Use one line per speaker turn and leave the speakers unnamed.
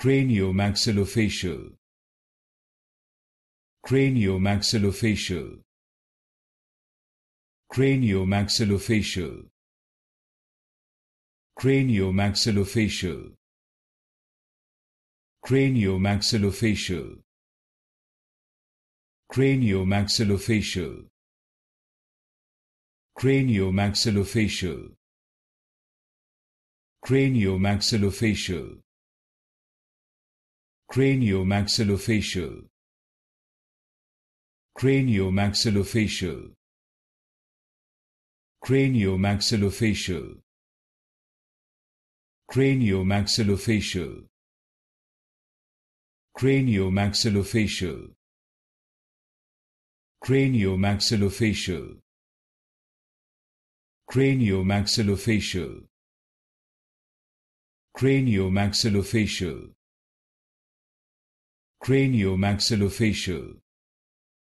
craniomaxillofacial craniomaxillofacial craniomaxillofacial craniomaxillofacial craniomaxillofacial craniomaxillofacial craniomaxillofacial craniomaxillofacial craniomaxillofacial craniomaxillofacial craniomaxillofacial craniomaxillofacial craniomaxillofacial craniomaxillofacial craniomaxillofacial craniomaxillofacial craniomaxillofacial